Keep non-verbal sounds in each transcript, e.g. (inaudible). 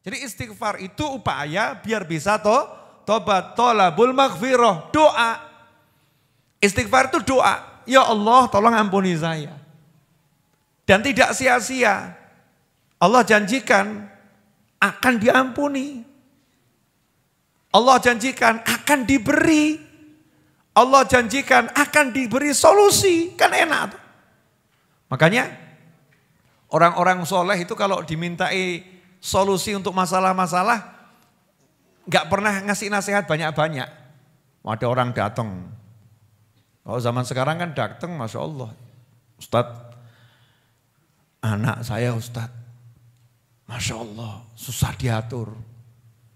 Jadi istighfar itu upaya biar bisa to tobat tolabul maghfirah, doa. Istighfar itu doa. Ya Allah tolong ampuni saya. Dan tidak sia-sia. Allah janjikan akan diampuni. Allah janjikan akan diberi. Allah janjikan akan diberi solusi. Kan enak. Makanya orang-orang soleh itu kalau dimintai solusi untuk masalah-masalah nggak pernah ngasih nasihat banyak-banyak. Ada orang datang. Kalau zaman sekarang kan datang, masya Allah, Ustad, anak saya Ustad, masya Allah, susah diatur,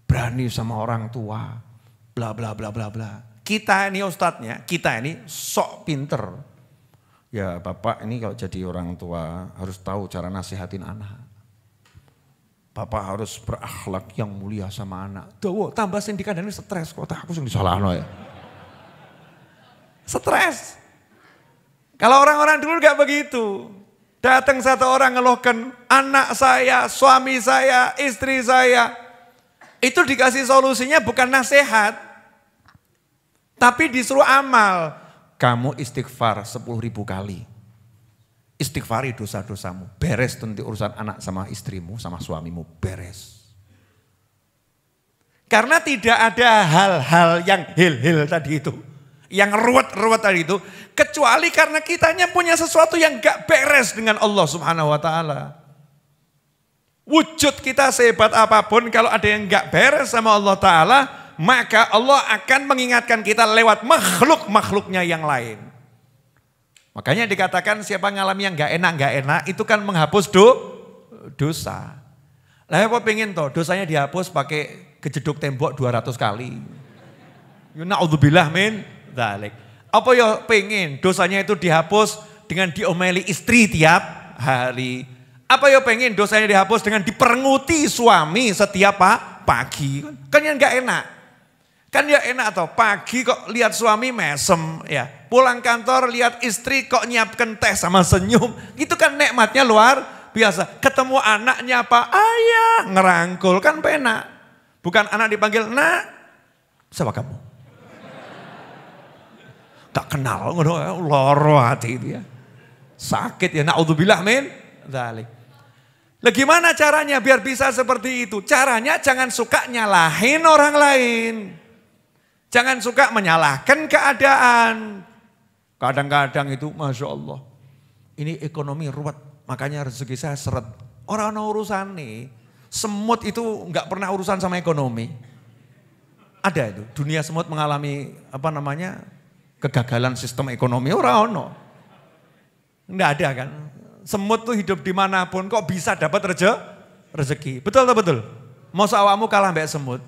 berani sama orang tua, bla bla bla bla bla. Kita ini Ustadnya, kita ini sok pinter. Ya Bapak ini kalau jadi orang tua harus tahu cara nasihatin anak. Bapak harus berakhlak yang mulia sama anak. Tuh, tambah sing dikandani stres kok tak aku sing disalahno ya. Stres. Kalau orang-orang dulu gak begitu. Datang satu orang ngeluhkan anak saya, suami saya, istri saya. Itu dikasih solusinya bukan nasihat. Tapi disuruh amal. Kamu istighfar 10 ribu kali. Istighfari dosa-dosamu. Beres nanti urusan anak sama istrimu, sama suamimu. Beres. Karena tidak ada hal-hal yang hil-hil tadi itu. Yang ruwet-ruwet tadi itu. Kecuali karena kitanya punya sesuatu yang gak beres dengan Allah subhanahu wa ta'ala. Wujud kita sehebat apapun kalau ada yang gak beres sama Allah ta'ala. Maka Allah akan mengingatkan kita lewat makhluk-makhluknya yang lain. Makanya dikatakan siapa ngalami yang gak enak, gak enak itu kan menghapus do, dosa. Lah apa pengen tuh dosanya dihapus pakai kejeduk tembok 200 kali. Ya, na'udzubillah min dalik. Apa ya pengen dosanya itu dihapus dengan diomeli istri tiap hari. Apa ya pengen dosanya dihapus dengan diperenguti suami setiap pagi. Kan yang gak enak. Kan ya enak atau pagi kok lihat suami mesem ya. Pulang kantor lihat istri kok nyiapkan teh sama senyum. gitu kan nikmatnya luar biasa. Ketemu anaknya apa? Ayah, ngerangkul kan penak. Bukan anak dipanggil, nak, siapa kamu? Tak kenal, ya. loro hati itu ya. Sakit ya, na'udzubillah min. Dalik. Nah gimana caranya biar bisa seperti itu? Caranya jangan suka nyalahin orang lain. Jangan suka menyalahkan keadaan. Kadang-kadang itu, Masya Allah, ini ekonomi ruwet, makanya rezeki saya seret. Orang no urusan nih, semut itu nggak pernah urusan sama ekonomi. Ada itu, dunia semut mengalami apa namanya kegagalan sistem ekonomi orang ono. Nggak ada kan. Semut tuh hidup di dimanapun kok bisa dapat rezeki. Betul atau betul? Mau awamu kalah mbak semut.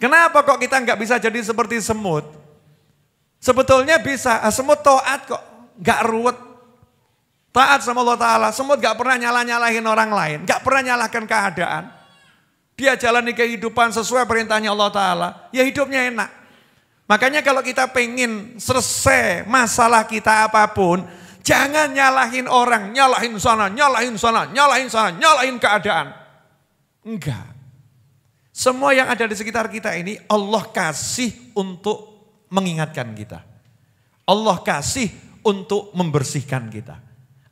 Kenapa kok kita nggak bisa jadi seperti semut? Sebetulnya bisa, ah, semut toat kok, nggak ruwet. Taat sama Allah Ta'ala, semut nggak pernah nyalah-nyalahin orang lain, nggak pernah nyalahkan keadaan. Dia jalani kehidupan sesuai perintahnya Allah Ta'ala, ya hidupnya enak. Makanya kalau kita pengen selesai masalah kita apapun, jangan nyalahin orang, nyalahin sana, nyalahin sana, nyalahin sana, nyalahin keadaan. Enggak. Semua yang ada di sekitar kita ini Allah kasih untuk mengingatkan kita. Allah kasih untuk membersihkan kita.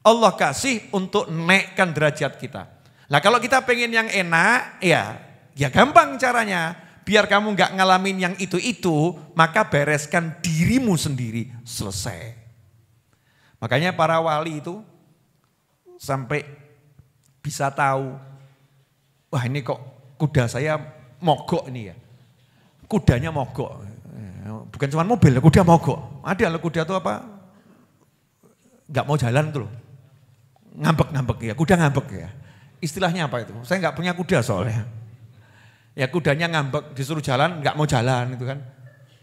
Allah kasih untuk naikkan derajat kita. Nah kalau kita pengen yang enak, ya ya gampang caranya. Biar kamu gak ngalamin yang itu-itu, maka bereskan dirimu sendiri, selesai. Makanya para wali itu sampai bisa tahu, wah ini kok kuda saya mogok ini ya. Kudanya mogok. Bukan cuma mobil, kuda mogok. Ada loh kuda tuh apa? Gak mau jalan tuh loh. Ngambek-ngambek ya, kuda ngambek ya. Istilahnya apa itu? Saya nggak punya kuda soalnya. Ya kudanya ngambek, disuruh jalan, gak mau jalan itu kan.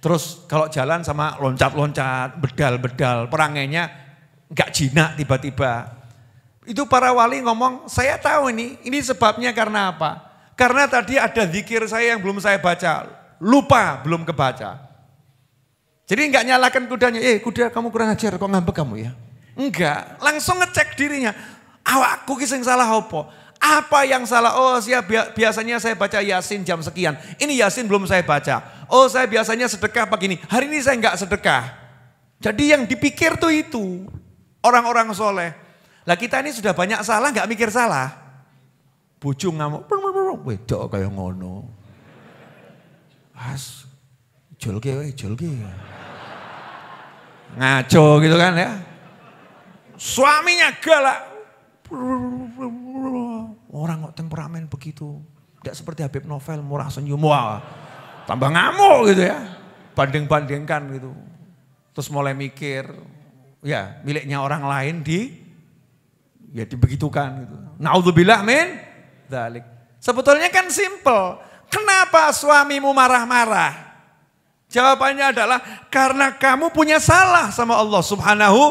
Terus kalau jalan sama loncat-loncat, bedal-bedal, perangainya gak jinak tiba-tiba. Itu para wali ngomong, saya tahu ini, ini sebabnya karena apa? Karena tadi ada zikir saya yang belum saya baca. Lupa belum kebaca. Jadi nggak nyalakan kudanya. Eh kuda kamu kurang ajar kok ngambek kamu ya. Enggak. Langsung ngecek dirinya. Awakku kisah salah apa? Apa yang salah? Oh saya biasanya saya baca Yasin jam sekian. Ini Yasin belum saya baca. Oh saya biasanya sedekah ini, Hari ini saya nggak sedekah. Jadi yang dipikir tuh itu. Orang-orang soleh. Lah kita ini sudah banyak salah nggak mikir salah. Bujung ngamuk wedok kaya ngono. As jolke weh, jolke. Ngaco gitu kan ya. Suaminya galak. Orang kok temperamen begitu. Tidak seperti Habib Novel murah senyum. Wah, tambah ngamuk gitu ya. Banding-bandingkan gitu. Terus mulai mikir, ya miliknya orang lain di ya dibegitukan gitu. Naudzubillah min dalik. Sebetulnya kan simple. Kenapa suamimu marah-marah? Jawabannya adalah karena kamu punya salah sama Allah Subhanahu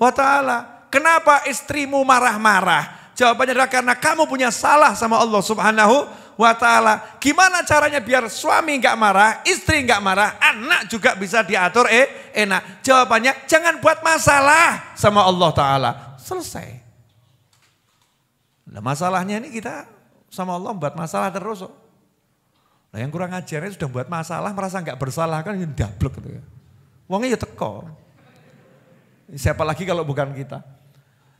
wa taala. Kenapa istrimu marah-marah? Jawabannya adalah karena kamu punya salah sama Allah Subhanahu wa taala. Gimana caranya biar suami nggak marah, istri nggak marah, anak juga bisa diatur eh enak. Jawabannya jangan buat masalah sama Allah taala. Selesai. Nah, masalahnya ini kita sama Allah buat masalah terus. Nah yang kurang ajarnya sudah buat masalah merasa nggak bersalah kan yang dablek gitu ya. Wongnya ya teko. Siapa lagi kalau bukan kita.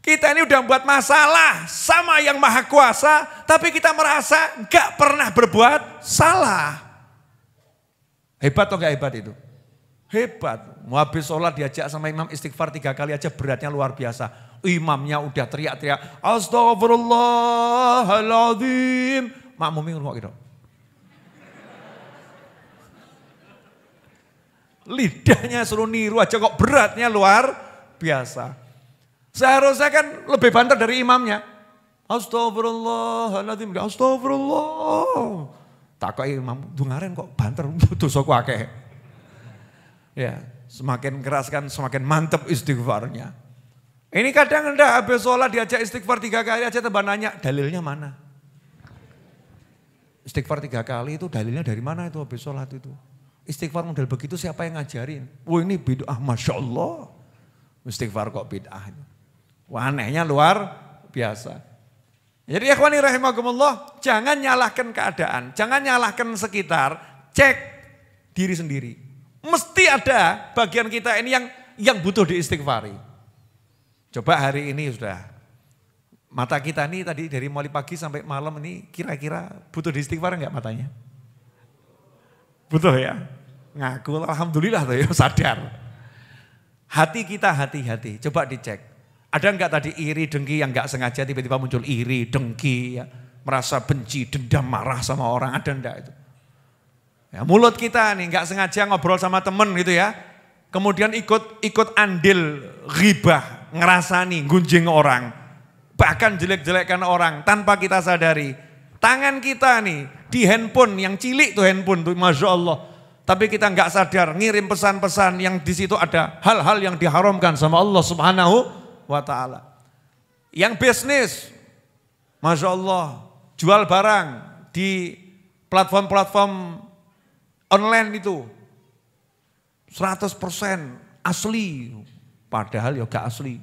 Kita ini udah buat masalah sama yang maha kuasa tapi kita merasa nggak pernah berbuat salah. Hebat atau nggak hebat itu? Hebat. Mau habis sholat diajak sama imam istighfar tiga kali aja beratnya luar biasa. Imamnya udah teriak-teriak. Astagfirullahaladzim. Makmumnya ngurung gitu. Lidahnya suruh niru aja kok beratnya luar biasa. Seharusnya kan lebih banter dari imamnya. Astagfirullahaladzim. Astagfirullah. Tak kok imam, dungaren kok banter. Dosa ku akeh. Ya, semakin keras kan semakin mantep istighfarnya. Ini kadang anda habis sholat diajak istighfar tiga kali aja tambah nanya dalilnya mana. Istighfar tiga kali itu dalilnya dari mana itu habis sholat itu. Istighfar model begitu siapa yang ngajarin? Wah ini bid'ah Masya Allah. Istighfar kok bid'ah. Wah anehnya luar biasa. Jadi ikhwani rahimahumullah, jangan nyalahkan keadaan, jangan nyalahkan sekitar, cek diri sendiri. Mesti ada bagian kita ini yang yang butuh diistighfari. Coba hari ini sudah mata kita ini tadi dari mulai pagi sampai malam ini kira-kira butuh diistighfar nggak matanya? Butuh ya? Ngaku alhamdulillah tuh ya, (laughs) sadar. Hati kita hati-hati, coba dicek. Ada nggak tadi iri, dengki yang nggak sengaja tiba-tiba muncul iri, dengki, ya, merasa benci, dendam, marah sama orang, ada enggak itu? Ya, mulut kita nih nggak sengaja ngobrol sama temen gitu ya. Kemudian ikut ikut andil ribah, ngerasani, gunjing orang. Bahkan jelek jelekkan orang tanpa kita sadari. Tangan kita nih di handphone yang cilik tuh handphone tuh Masya Allah. Tapi kita nggak sadar ngirim pesan-pesan yang di situ ada hal-hal yang diharamkan sama Allah Subhanahu wa taala. Yang bisnis Masya Allah jual barang di platform-platform online itu 100% asli padahal ya gak asli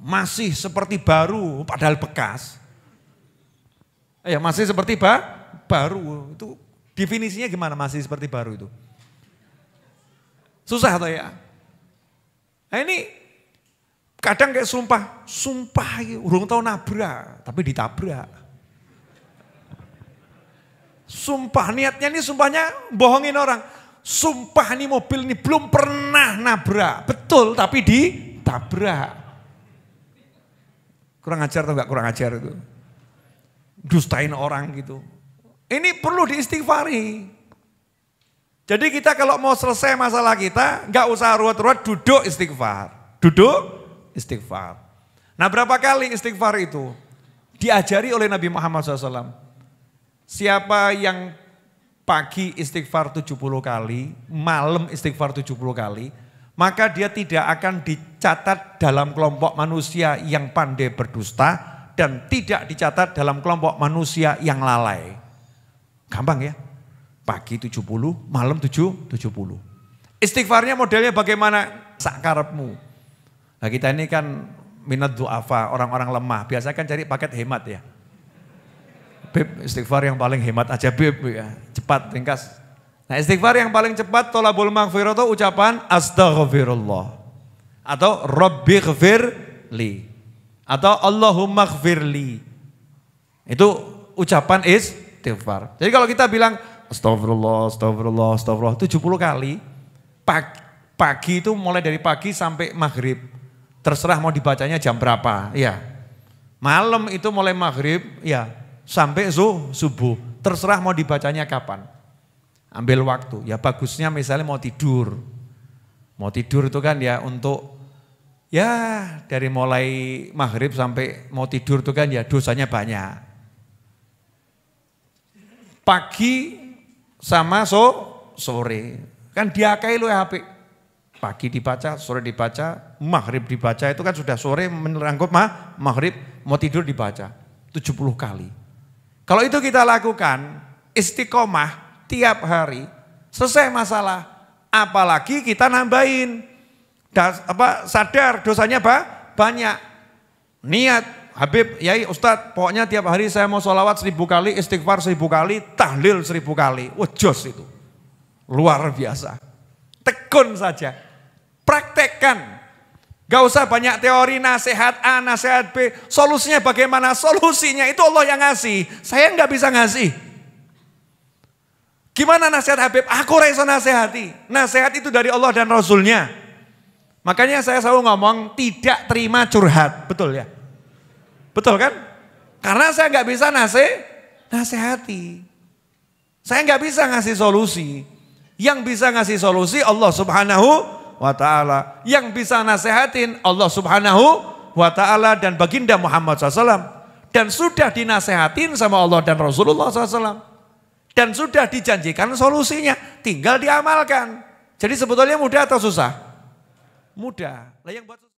masih seperti baru padahal bekas eh, ya masih seperti ba baru itu definisinya gimana masih seperti baru itu susah atau ya nah ini kadang kayak sumpah sumpah urung tahu nabrak tapi ditabrak Sumpah niatnya ini sumpahnya bohongin orang. Sumpah ini mobil ini belum pernah nabrak. Betul tapi ditabrak. Kurang ajar atau enggak kurang ajar itu. Dustain orang gitu. Ini perlu diistighfari. Jadi kita kalau mau selesai masalah kita, nggak usah ruwet-ruwet, duduk istighfar. Duduk istighfar. Nah berapa kali istighfar itu? Diajari oleh Nabi Muhammad SAW. Siapa yang pagi istighfar 70 kali, malam istighfar 70 kali, maka dia tidak akan dicatat dalam kelompok manusia yang pandai berdusta dan tidak dicatat dalam kelompok manusia yang lalai. Gampang ya? Pagi 70, malam 7, 70. Istighfarnya modelnya bagaimana? Sakarapmu. Nah kita ini kan minat du'afa, orang-orang lemah. Biasanya kan cari paket hemat ya. Beb, istighfar yang paling hemat aja Beb ya. Cepat, ringkas. Nah istighfar yang paling cepat tolabul maghfirah itu ucapan astaghfirullah. Atau Rabbi li. Atau Allahumma li. Itu ucapan istighfar. Jadi kalau kita bilang astaghfirullah astaghfirullah astaghfirullah 70 kali. Pagi, pagi itu mulai dari pagi sampai maghrib. Terserah mau dibacanya jam berapa. Ya. Malam itu mulai maghrib, ya sampai su subuh. Terserah mau dibacanya kapan. Ambil waktu. Ya bagusnya misalnya mau tidur. Mau tidur itu kan ya untuk ya dari mulai maghrib sampai mau tidur itu kan ya dosanya banyak. Pagi sama so, sore. Kan diakai lu ya, HP pagi dibaca, sore dibaca, maghrib dibaca itu kan sudah sore menerangkut mah, maghrib mau tidur dibaca 70 kali. Kalau itu kita lakukan, istiqomah tiap hari, selesai masalah. Apalagi kita nambahin, das, apa sadar dosanya apa? banyak. Niat, Habib, Yai, Ustadz, pokoknya tiap hari saya mau sholawat seribu kali, istighfar seribu kali, tahlil seribu kali. wajos itu, luar biasa. Tekun saja, praktekkan Gak usah banyak teori nasihat A, nasihat B. Solusinya bagaimana? Solusinya itu Allah yang ngasih. Saya nggak bisa ngasih. Gimana nasihat Habib? Aku rasa nasihati. Nasihat itu dari Allah dan Rasulnya. Makanya saya selalu ngomong tidak terima curhat. Betul ya? Betul kan? Karena saya nggak bisa nasih, nasihati. Saya nggak bisa ngasih solusi. Yang bisa ngasih solusi Allah subhanahu wa taala. Yang bisa nasehatin Allah Subhanahu wa taala dan baginda Muhammad SAW dan sudah dinasehatin sama Allah dan Rasulullah SAW dan sudah dijanjikan solusinya, tinggal diamalkan. Jadi sebetulnya mudah atau susah? Mudah.